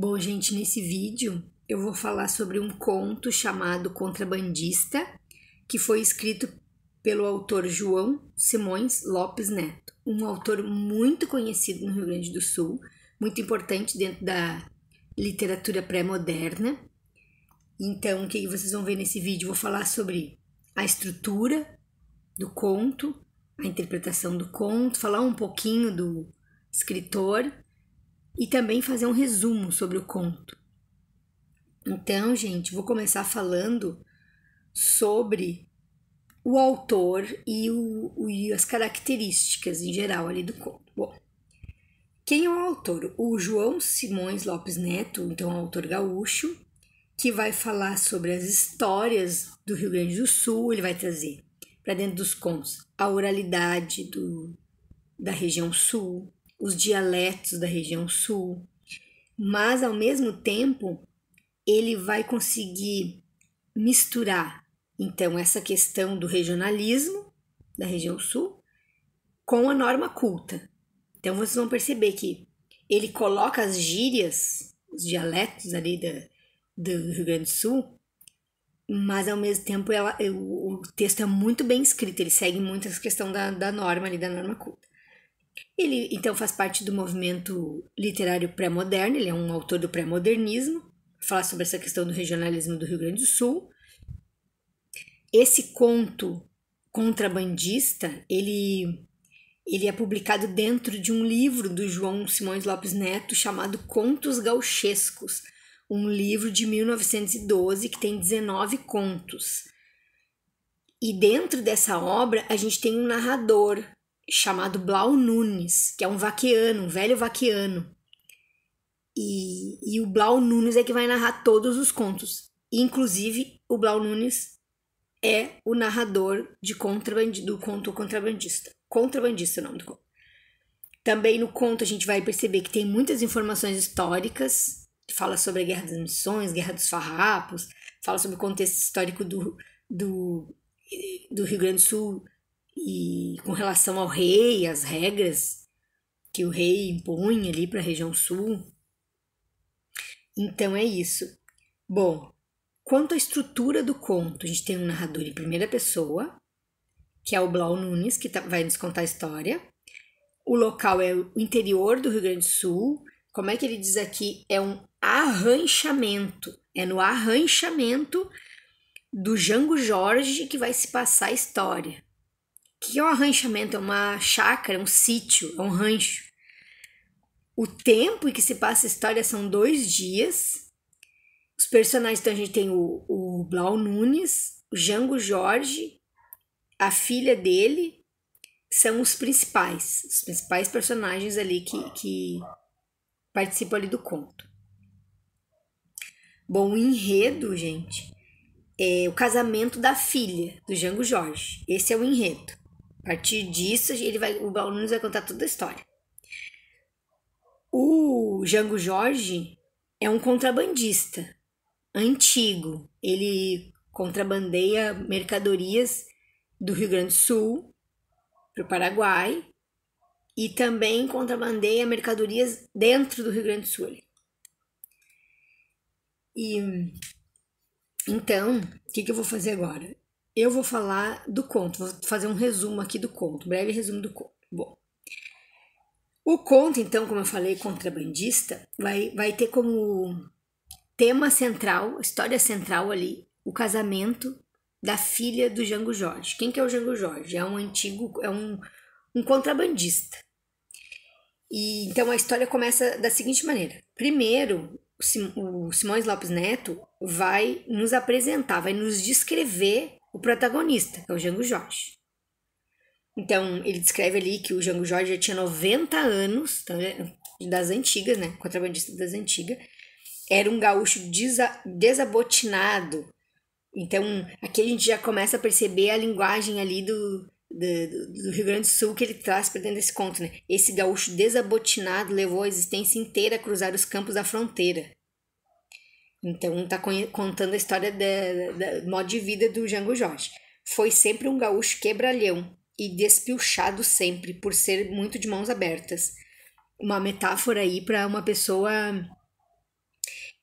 Bom, gente, nesse vídeo eu vou falar sobre um conto chamado Contrabandista, que foi escrito pelo autor João Simões Lopes Neto, um autor muito conhecido no Rio Grande do Sul, muito importante dentro da literatura pré-moderna. Então, o que vocês vão ver nesse vídeo? Vou falar sobre a estrutura do conto, a interpretação do conto, falar um pouquinho do escritor e também fazer um resumo sobre o conto. Então, gente, vou começar falando sobre o autor e, o, o, e as características em geral ali do conto. Bom, quem é o autor? O João Simões Lopes Neto, então é um autor gaúcho, que vai falar sobre as histórias do Rio Grande do Sul, ele vai trazer para dentro dos contos a oralidade do, da região sul, os dialetos da região sul, mas ao mesmo tempo ele vai conseguir misturar então essa questão do regionalismo da região sul com a norma culta. Então vocês vão perceber que ele coloca as gírias, os dialetos ali da, do Rio Grande do Sul, mas ao mesmo tempo ela, o, o texto é muito bem escrito, ele segue muito essa questão da, da norma ali, da norma culta. Ele então faz parte do movimento literário pré-moderno, ele é um autor do pré-modernismo, fala sobre essa questão do regionalismo do Rio Grande do Sul. Esse conto contrabandista, ele ele é publicado dentro de um livro do João Simões Lopes Neto chamado Contos Gauchescos, um livro de 1912 que tem 19 contos. E dentro dessa obra, a gente tem um narrador chamado Blau Nunes, que é um vaqueano, um velho vaqueano. E, e o Blau Nunes é que vai narrar todos os contos. inclusive, o Blau Nunes é o narrador de do conto Contrabandista. Contrabandista é o nome do conto. Também no conto a gente vai perceber que tem muitas informações históricas, fala sobre a Guerra das Missões, Guerra dos Farrapos, fala sobre o contexto histórico do, do, do Rio Grande do Sul, e com relação ao rei, as regras que o rei impõe ali para a região sul. Então é isso. Bom, quanto à estrutura do conto, a gente tem um narrador em primeira pessoa, que é o Blau Nunes, que tá, vai nos contar a história. O local é o interior do Rio Grande do Sul. Como é que ele diz aqui? É um arranchamento. É no arranchamento do Jango Jorge que vai se passar a história que é um arranjamento, é uma chácara, é um sítio, é um rancho. O tempo em que se passa a história são dois dias. Os personagens, então a gente tem o, o Blau Nunes, o Jango Jorge, a filha dele, são os principais, os principais personagens ali que, que participam ali do conto. Bom, o enredo, gente, é o casamento da filha do Jango Jorge. Esse é o enredo partir disso, ele vai, o Baú Nunes vai contar toda a história. O Jango Jorge é um contrabandista antigo. Ele contrabandeia mercadorias do Rio Grande do Sul para o Paraguai e também contrabandeia mercadorias dentro do Rio Grande do Sul. E então, o que, que eu vou fazer agora? eu vou falar do conto, vou fazer um resumo aqui do conto, um breve resumo do conto. Bom, o conto, então, como eu falei, contrabandista, vai, vai ter como tema central, história central ali, o casamento da filha do Jango Jorge. Quem que é o Jango Jorge? É um antigo, é um, um contrabandista. E então a história começa da seguinte maneira. Primeiro, o Simões Lopes Neto vai nos apresentar, vai nos descrever o protagonista, que é o Jango Jorge. Então, ele descreve ali que o Jango Jorge já tinha 90 anos, tá das antigas, né? Contrabandista das antigas. Era um gaúcho desa desabotinado. Então, aqui a gente já começa a perceber a linguagem ali do, do, do Rio Grande do Sul que ele traz para dentro desse conto, né? Esse gaúcho desabotinado levou a existência inteira a cruzar os campos da fronteira. Então tá contando a história do modo de vida do Jango Jorge. Foi sempre um gaúcho quebralhão e despilchado sempre por ser muito de mãos abertas. Uma metáfora aí para uma pessoa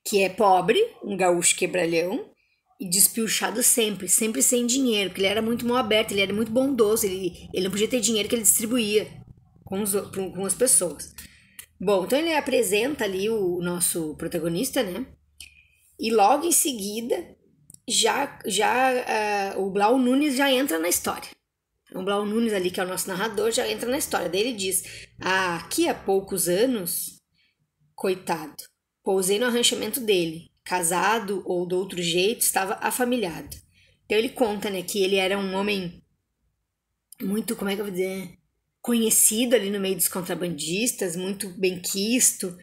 que é pobre, um gaúcho quebralhão e despilchado sempre, sempre sem dinheiro, porque ele era muito mão aberta, ele era muito bondoso, ele, ele não podia ter dinheiro que ele distribuía com, os, com as pessoas. Bom, então ele apresenta ali o nosso protagonista, né? E logo em seguida, já, já uh, o Blau Nunes já entra na história. O Blau Nunes ali, que é o nosso narrador, já entra na história. Daí ele diz, ah, aqui há poucos anos, coitado, pousei no arranjamento dele. Casado ou do outro jeito, estava afamiliado. Então ele conta, né, que ele era um homem muito, como é que eu vou dizer, conhecido ali no meio dos contrabandistas, muito benquisto,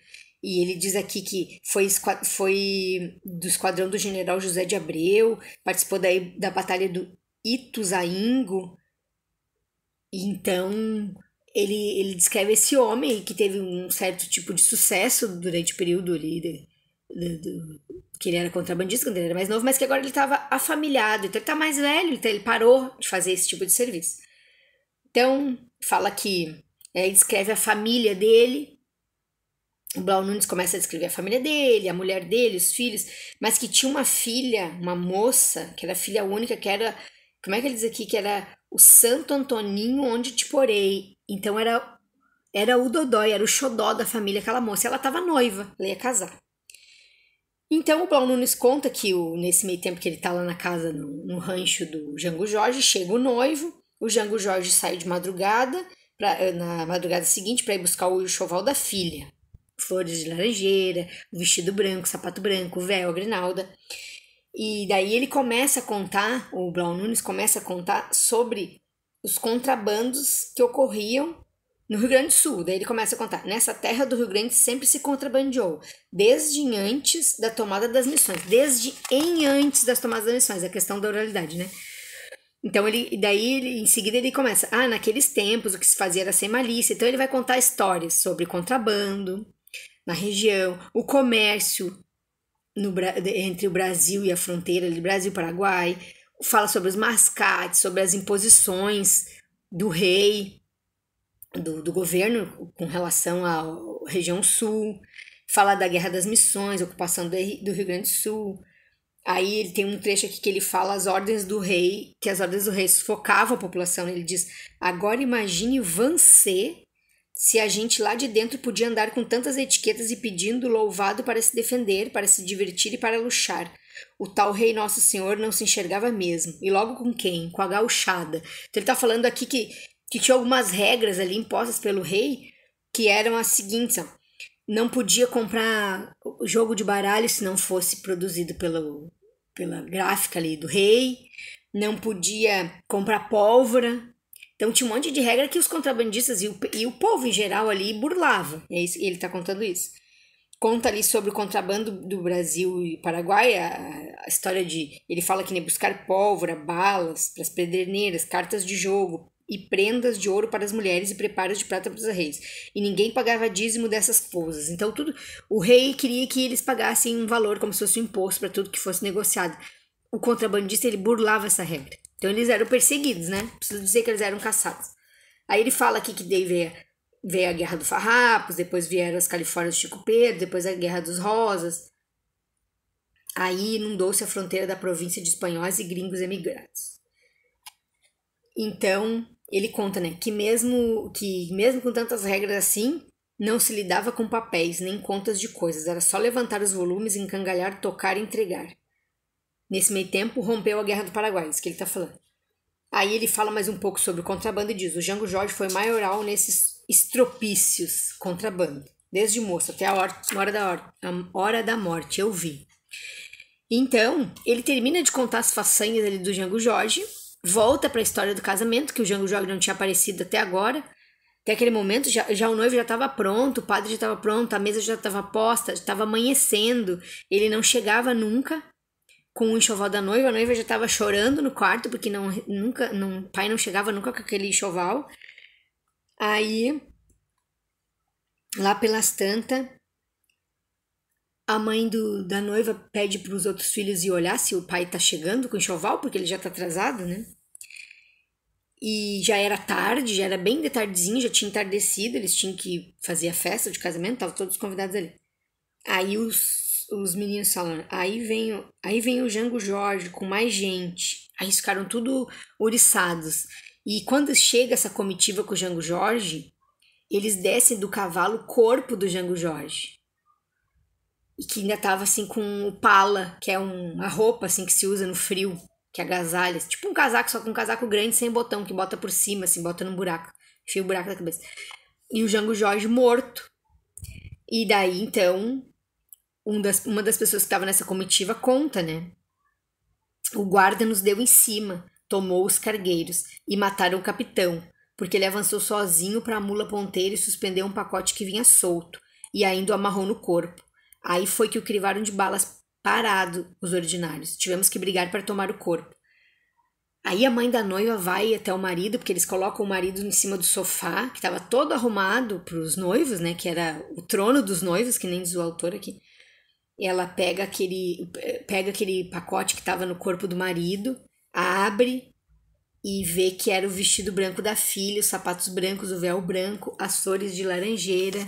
e ele diz aqui que foi, foi do esquadrão do general José de Abreu, participou da, da batalha do Ituzaingo. Então, ele, ele descreve esse homem que teve um certo tipo de sucesso durante o período ali de, de, de, que ele era contrabandista quando ele era mais novo, mas que agora ele estava afamiliado, então ele está mais velho, então ele parou de fazer esse tipo de serviço. Então, fala que é, descreve a família dele, o Blau Nunes começa a descrever a família dele, a mulher dele, os filhos, mas que tinha uma filha, uma moça, que era filha única, que era, como é que ele diz aqui, que era o Santo Antoninho onde te porei. Então era era o Dodói, era o xodó da família, aquela moça. Ela estava noiva, ela ia casar. Então o Blau Nunes conta que o, nesse meio tempo que ele está lá na casa, no, no, rancho do Jango Jorge, chega o noivo, o Jango Jorge sai de madrugada, pra, na madrugada seguinte, para ir buscar o choval da filha flores de laranjeira, vestido branco, sapato branco, véu, a grinalda. E daí ele começa a contar, o Brown Nunes começa a contar sobre os contrabandos que ocorriam no Rio Grande do Sul. Daí ele começa a contar: nessa terra do Rio Grande sempre se contrabandeou, desde em antes da tomada das missões, desde em antes das tomadas das missões, é a questão da oralidade, né? Então ele, daí ele, em seguida ele começa: ah, naqueles tempos o que se fazia era sem malícia. Então ele vai contar histórias sobre contrabando, na região, o comércio no, entre o Brasil e a fronteira Brasil Brasil-Paraguai, fala sobre os mascates, sobre as imposições do rei, do, do governo com relação à região sul, fala da Guerra das Missões, ocupação do, do Rio Grande do Sul. Aí ele tem um trecho aqui que ele fala as ordens do rei, que as ordens do rei sufocavam a população. Ele diz: agora imagine você se a gente lá de dentro podia andar com tantas etiquetas e pedindo louvado para se defender, para se divertir e para luxar. O tal rei nosso senhor não se enxergava mesmo. E logo com quem? Com a gauchada. Então ele tá falando aqui que, que tinha algumas regras ali impostas pelo rei que eram as seguintes, ó. Não podia comprar jogo de baralho se não fosse produzido pelo, pela gráfica ali do rei. Não podia comprar pólvora então tinha um monte de regra que os contrabandistas e o, e o povo em geral ali burlavam. É isso, ele está contando isso. Conta ali sobre o contrabando do Brasil e Paraguai, a, a história de. Ele fala que nem buscar pólvora, balas para as pederneiras, cartas de jogo, e prendas de ouro para as mulheres e preparos de prata para os reis. E ninguém pagava dízimo dessas coisas. Então tudo, o rei queria que eles pagassem um valor como se fosse um imposto para tudo que fosse negociado. O contrabandista ele burlava essa regra. Então eles eram perseguidos, né? Preciso dizer que eles eram caçados. Aí ele fala aqui que daí veio, veio a Guerra do Farrapos, depois vieram as Califórnias Chico Pedro, depois a Guerra dos Rosas. Aí inundou-se a fronteira da província de espanhóis e gringos emigrados. Então, ele conta, né, que mesmo que mesmo com tantas regras assim, não se lidava com papéis nem contas de coisas, era só levantar os volumes, encangalhar, tocar e entregar. Nesse meio tempo, rompeu a Guerra do Paraguai, isso que ele está falando. Aí ele fala mais um pouco sobre o contrabando e diz: o Jango Jorge foi maioral nesses estropícios contrabando. Desde moço até a hora, hora da, hora, hora da morte, eu vi. Então, ele termina de contar as façanhas ali do Jango Jorge, volta para a história do casamento, que o Jango Jorge não tinha aparecido até agora. Até aquele momento, já, já o noivo já estava pronto, o padre já estava pronto, a mesa já estava posta, estava amanhecendo, ele não chegava nunca com o enxoval da noiva. A noiva já estava chorando no quarto, porque não, nunca, não, pai não chegava nunca com aquele enxoval. Aí, lá pelas tantas, a mãe do, da noiva pede para os outros filhos ir olhar se o pai está chegando com o enxoval, porque ele já está atrasado, né? E já era tarde, já era bem de tardezinho, já tinha entardecido, eles tinham que fazer a festa de casamento, estavam todos convidados ali. Aí os os meninos falando. Aí vem, aí vem o Jango Jorge com mais gente. Aí ficaram tudo oriçados. E quando chega essa comitiva com o Jango Jorge, eles descem do cavalo o corpo do Jango Jorge. E que ainda tava assim com o pala, que é um, uma roupa assim que se usa no frio, que agasalha. Tipo um casaco, só com um casaco grande sem botão, que bota por cima, assim, bota num buraco. Enfia o buraco da cabeça. E o Jango Jorge morto. E daí, então, um das, uma das pessoas que estava nessa comitiva conta, né? O guarda nos deu em cima, tomou os cargueiros e mataram o capitão, porque ele avançou sozinho para a mula ponteira e suspendeu um pacote que vinha solto e ainda o amarrou no corpo. Aí foi que o crivaram de balas parado os ordinários. Tivemos que brigar para tomar o corpo. Aí a mãe da noiva vai até o marido, porque eles colocam o marido em cima do sofá, que estava todo arrumado para os noivos, né? Que era o trono dos noivos, que nem diz o autor aqui ela pega aquele, pega aquele pacote que estava no corpo do marido, abre e vê que era o vestido branco da filha, os sapatos brancos, o véu branco, as flores de laranjeira,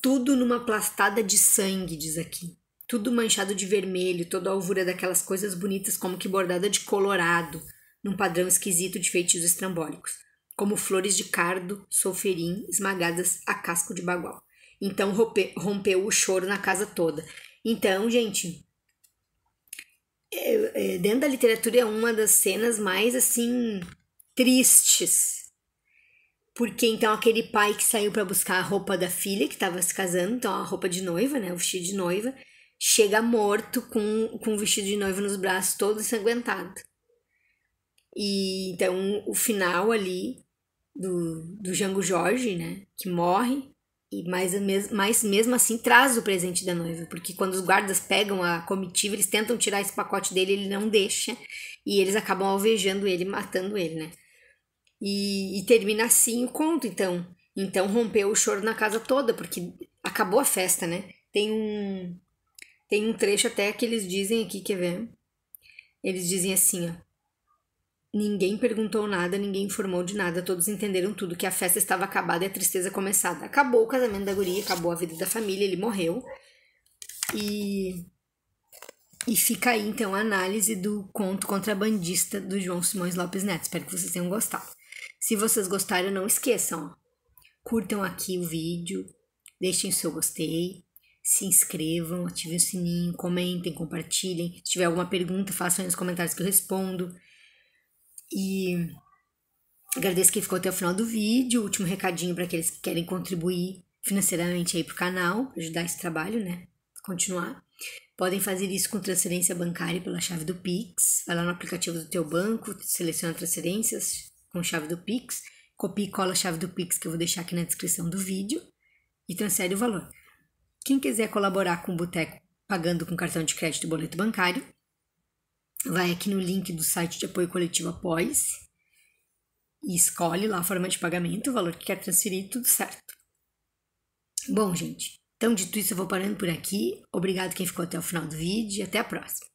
tudo numa plastada de sangue, diz aqui. Tudo manchado de vermelho, toda a alvura daquelas coisas bonitas, como que bordada de colorado, num padrão esquisito de feitiços estrambólicos, como flores de cardo, solferim, esmagadas a casco de bagual. Então rompeu o choro na casa toda. Então, gente, é, é, dentro da literatura é uma das cenas mais assim tristes. Porque então aquele pai que saiu para buscar a roupa da filha que estava se casando, então a roupa de noiva, né, o vestido de noiva, chega morto com, com o vestido de noiva nos braços, todo ensanguentado. E então o final ali do, do Jango Jorge, né, que morre, e mais, mas mesmo assim traz o presente da noiva, porque quando os guardas pegam a comitiva, eles tentam tirar esse pacote dele, ele não deixa, e eles acabam alvejando ele, matando ele, né? E, e termina assim o conto, então. Então rompeu o choro na casa toda, porque acabou a festa, né? Tem um, tem um trecho até que eles dizem aqui, quer ver? Eles dizem assim, ó. Ninguém perguntou nada, ninguém informou de nada, todos entenderam tudo, que a festa estava acabada e a tristeza começada. Acabou o casamento da guria, acabou a vida da família, ele morreu. E e fica aí então a análise do conto contrabandista do João Simões Lopes Neto. Espero que vocês tenham gostado. Se vocês gostaram, não esqueçam, curtam aqui o vídeo, deixem o seu gostei, se inscrevam, ativem o sininho, comentem, compartilhem. Se tiver alguma pergunta, façam aí nos comentários que eu respondo. E agradeço quem ficou até o final do vídeo. Último recadinho para aqueles que querem contribuir financeiramente aí pro canal, ajudar esse trabalho, né? Continuar. Podem fazer isso com transferência bancária pela chave do Pix. Vai lá no aplicativo do teu banco, seleciona transferências com chave do Pix, copia e cola a chave do Pix que eu vou deixar aqui na descrição do vídeo e transfere o valor. Quem quiser colaborar com o Boteco pagando com cartão de crédito e boleto bancário, vai aqui no link do site de apoio coletivo após e escolhe lá a forma de pagamento, o valor que quer transferir, tudo certo. Bom, gente, então dito isso, eu vou parando por aqui. Obrigado quem ficou até o final do vídeo e até a próxima.